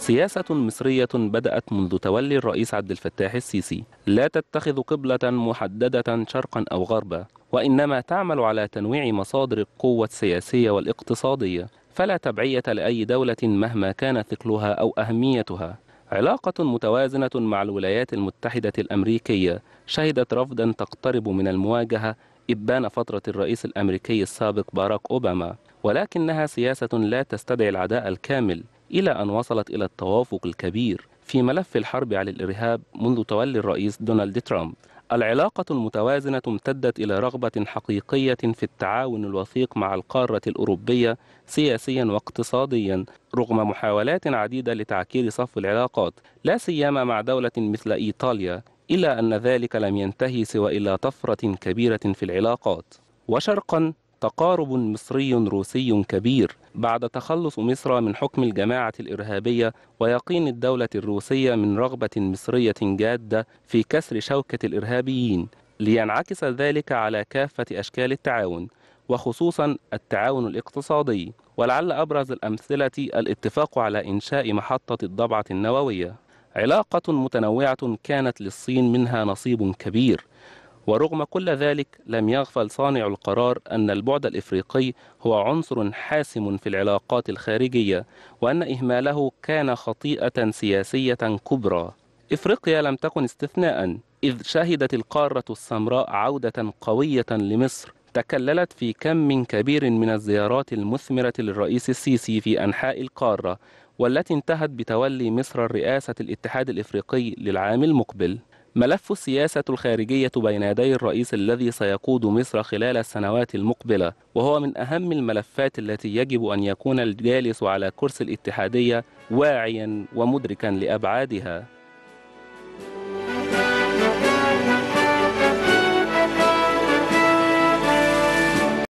سياسة مصرية بدأت منذ تولي الرئيس عبد الفتاح السيسي لا تتخذ قبلة محددة شرقا أو غربا وإنما تعمل على تنويع مصادر القوة السياسية والاقتصادية فلا تبعية لأي دولة مهما كان ثقلها أو أهميتها علاقة متوازنة مع الولايات المتحدة الأمريكية شهدت رفضا تقترب من المواجهة إبان فترة الرئيس الأمريكي السابق باراك أوباما ولكنها سياسة لا تستدعي العداء الكامل إلى أن وصلت إلى التوافق الكبير في ملف الحرب على الإرهاب منذ تولي الرئيس دونالد ترامب العلاقة المتوازنة امتدت إلى رغبة حقيقية في التعاون الوثيق مع القارة الأوروبية سياسيا واقتصاديا رغم محاولات عديدة لتعكير صف العلاقات لا سيما مع دولة مثل إيطاليا إلا أن ذلك لم ينتهي سوى إلى طفرة كبيرة في العلاقات وشرقا تقارب مصري روسي كبير بعد تخلص مصر من حكم الجماعة الإرهابية ويقين الدولة الروسية من رغبة مصرية جادة في كسر شوكة الإرهابيين لينعكس ذلك على كافة أشكال التعاون وخصوصا التعاون الاقتصادي ولعل أبرز الأمثلة الاتفاق على إنشاء محطة الضبعة النووية علاقة متنوعة كانت للصين منها نصيب كبير ورغم كل ذلك لم يغفل صانع القرار أن البعد الإفريقي هو عنصر حاسم في العلاقات الخارجية وأن إهماله كان خطيئة سياسية كبرى إفريقيا لم تكن استثناء إذ شهدت القارة السمراء عودة قوية لمصر تكللت في كم كبير من الزيارات المثمرة للرئيس السيسي في أنحاء القارة والتي انتهت بتولي مصر الرئاسة الاتحاد الإفريقي للعام المقبل ملف السياسة الخارجية بين يدي الرئيس الذي سيقود مصر خلال السنوات المقبلة وهو من أهم الملفات التي يجب أن يكون الجالس على كرسي الاتحادية واعيا ومدركا لأبعادها